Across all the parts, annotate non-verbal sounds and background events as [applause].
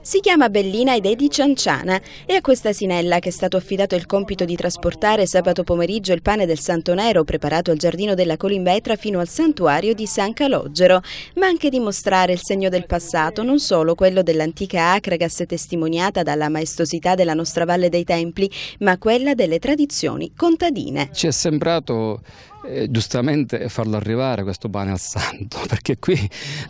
Si chiama Bellina ed è di Cianciana e a questa sinella che è stato affidato il compito di trasportare sabato pomeriggio il pane del Santo Nero preparato al giardino della Colimbetra fino al santuario di San Calogero, ma anche di mostrare il segno del passato, non solo quello dell'antica Acragas testimoniata dalla maestosità della nostra Valle dei Templi, ma quella delle tradizioni contadine. Ci è sembrato eh, giustamente farlo arrivare questo pane al santo, [laughs] perché qui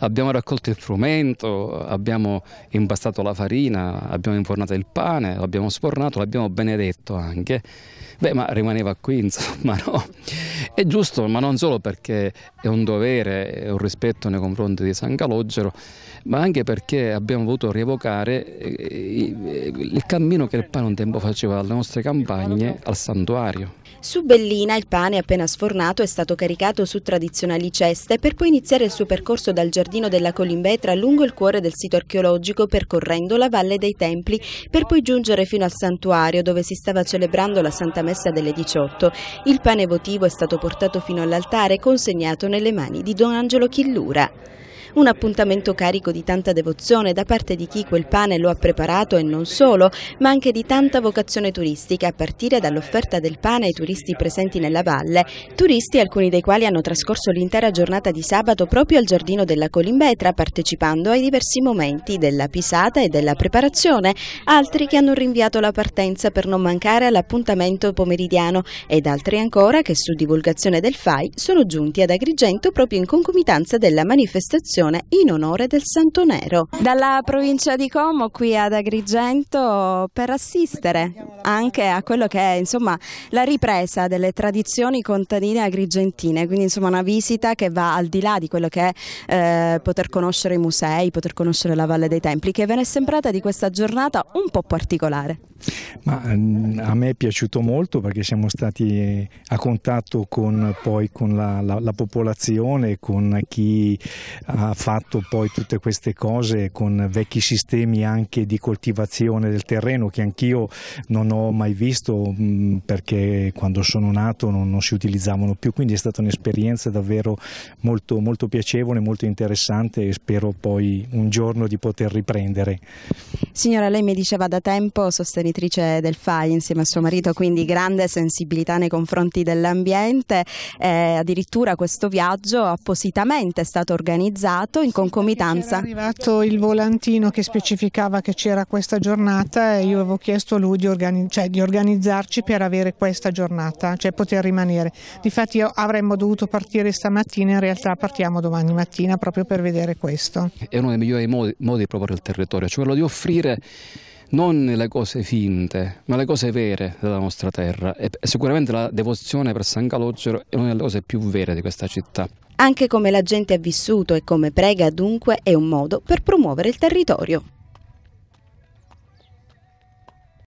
abbiamo raccolto il frumento, abbiamo impastato la farina, abbiamo infornato il pane, l'abbiamo sfornato, l'abbiamo benedetto anche. Beh, ma rimaneva qui, [laughs] insomma, no? È giusto, ma non solo perché è un dovere, è un rispetto nei confronti di San Calogero, ma anche perché abbiamo voluto rievocare eh, il cammino che il pane un tempo faceva dalle nostre campagne al santuario. Su Bellina il pane appena sfornato è stato caricato su tradizionali ceste per poi iniziare il suo percorso dal giardino della Colimbetra lungo il cuore del sito archeologico percorrendo la Valle dei Templi per poi giungere fino al santuario dove si stava celebrando la Santa Messa delle 18. Il pane votivo è stato postato portato fino all'altare e consegnato nelle mani di Don Angelo Chillura. Un appuntamento carico di tanta devozione da parte di chi quel pane lo ha preparato e non solo, ma anche di tanta vocazione turistica a partire dall'offerta del pane ai turisti presenti nella valle, turisti alcuni dei quali hanno trascorso l'intera giornata di sabato proprio al giardino della Colimbetra partecipando ai diversi momenti della pisata e della preparazione, altri che hanno rinviato la partenza per non mancare all'appuntamento pomeridiano ed altri ancora che su divulgazione del FAI sono giunti ad Agrigento proprio in concomitanza della manifestazione celebrazione in onore del Santo Nero. Dalla provincia di Como qui ad Agrigento per assistere anche a quello che è insomma, la ripresa delle tradizioni contadine agrigentine, quindi insomma, una visita che va al di là di quello che è eh, poter conoscere i musei, poter conoscere la Valle dei Templi, che ve ne è sembrata di questa giornata un po' particolare. Ma, mm, a me è piaciuto molto perché siamo stati a contatto con, poi, con la, la, la popolazione, con chi ha fatto poi tutte queste cose con vecchi sistemi anche di coltivazione del terreno che anch'io non ho mai visto mm, perché quando sono nato non, non si utilizzavano più, quindi è stata un'esperienza davvero molto, molto piacevole, molto interessante e spero poi un giorno di poter riprendere. Signora, lei mi diceva da tempo sostenitrice del FAI insieme a suo marito, quindi grande sensibilità nei confronti dell'ambiente, eh, addirittura questo viaggio appositamente è stato organizzato in concomitanza. È arrivato il volantino che specificava che c'era questa giornata e io avevo chiesto a lui di, organi cioè, di organizzarci per avere questa giornata, cioè poter rimanere. Difatti avremmo dovuto partire stamattina, in realtà partiamo domani mattina proprio per vedere questo. È uno dei migliori modi, modi proporre il territorio, cioè quello di offrire scoprire non le cose finte, ma le cose vere della nostra terra. E sicuramente la devozione per San Calogero è una delle cose più vere di questa città. Anche come la gente ha vissuto e come prega dunque è un modo per promuovere il territorio.